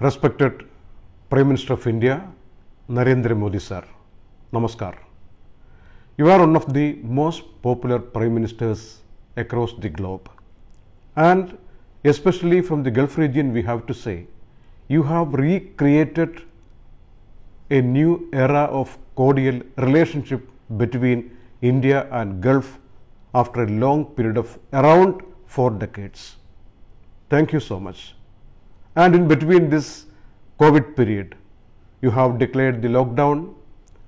respected Prime Minister of India, Narendra Modi sir, Namaskar. You are one of the most popular Prime Ministers across the globe. And especially from the Gulf region, we have to say, you have recreated a new era of cordial relationship between India and Gulf after a long period of around four decades. Thank you so much and in between this COVID period, you have declared the lockdown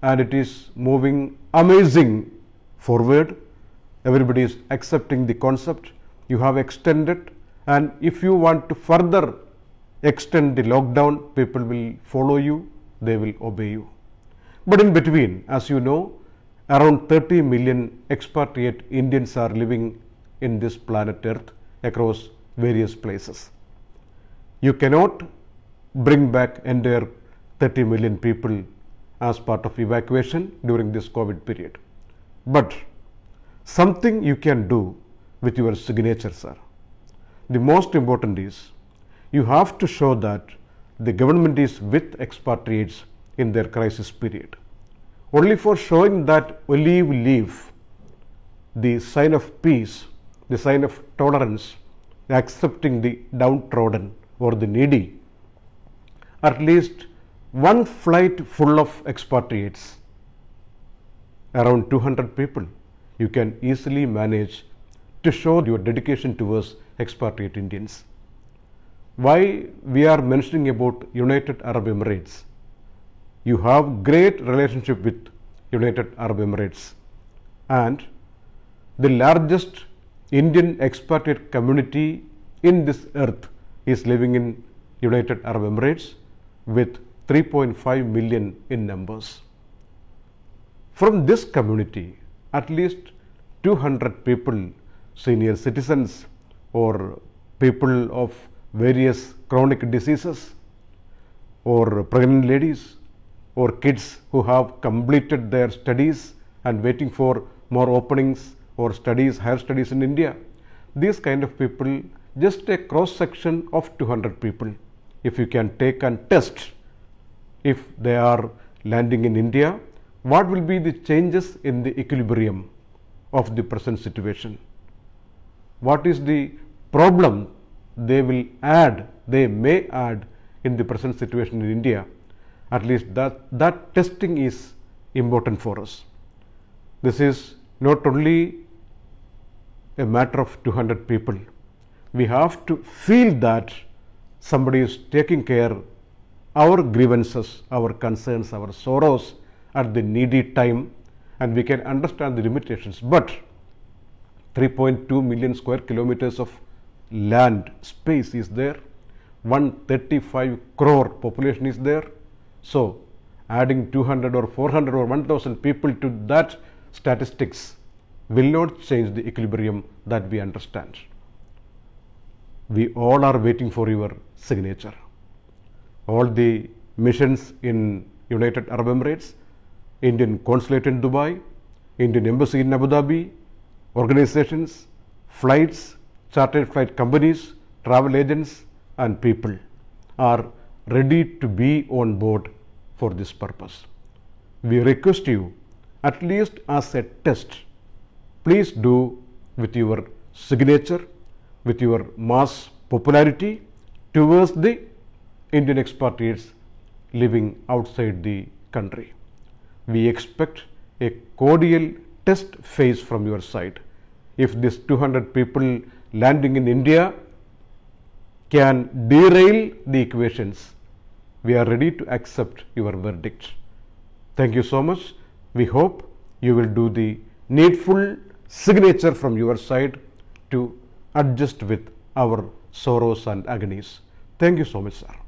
and it is moving amazing forward. Everybody is accepting the concept. You have extended and if you want to further extend the lockdown, people will follow you, they will obey you. But in between, as you know, around 30 million expatriate Indians are living in this planet earth across various places. You cannot bring back entire 30 million people as part of evacuation during this COVID period. But something you can do with your signature, sir. The most important is you have to show that the government is with expatriates in their crisis period. Only for showing that olive leaf, the sign of peace, the sign of tolerance, accepting the downtrodden, or the needy, at least one flight full of expatriates, around 200 people, you can easily manage to show your dedication towards expatriate Indians. Why we are mentioning about United Arab Emirates? You have great relationship with United Arab Emirates and the largest Indian expatriate community in this earth is living in United Arab Emirates with 3.5 million in numbers. From this community, at least 200 people, senior citizens or people of various chronic diseases or pregnant ladies or kids who have completed their studies and waiting for more openings or studies, higher studies in India. These kind of people just a cross section of 200 people. If you can take and test if they are landing in India, what will be the changes in the equilibrium of the present situation? What is the problem they will add, they may add in the present situation in India? At least that, that testing is important for us. This is not only a matter of 200 people we have to feel that somebody is taking care our grievances, our concerns, our sorrows at the needy time and we can understand the limitations. But 3.2 million square kilometers of land space is there, 135 crore population is there. So, adding 200 or 400 or 1000 people to that statistics will not change the equilibrium that we understand we all are waiting for your signature. All the missions in United Arab Emirates, Indian consulate in Dubai, Indian embassy in Abu Dhabi, organizations, flights, chartered flight companies, travel agents and people are ready to be on board for this purpose. We request you at least as a test, please do with your signature with your mass popularity towards the Indian expatriates living outside the country. We expect a cordial test phase from your side. If these 200 people landing in India can derail the equations, we are ready to accept your verdict. Thank you so much. We hope you will do the needful signature from your side to adjust with our sorrows and agonies. Thank you so much, sir.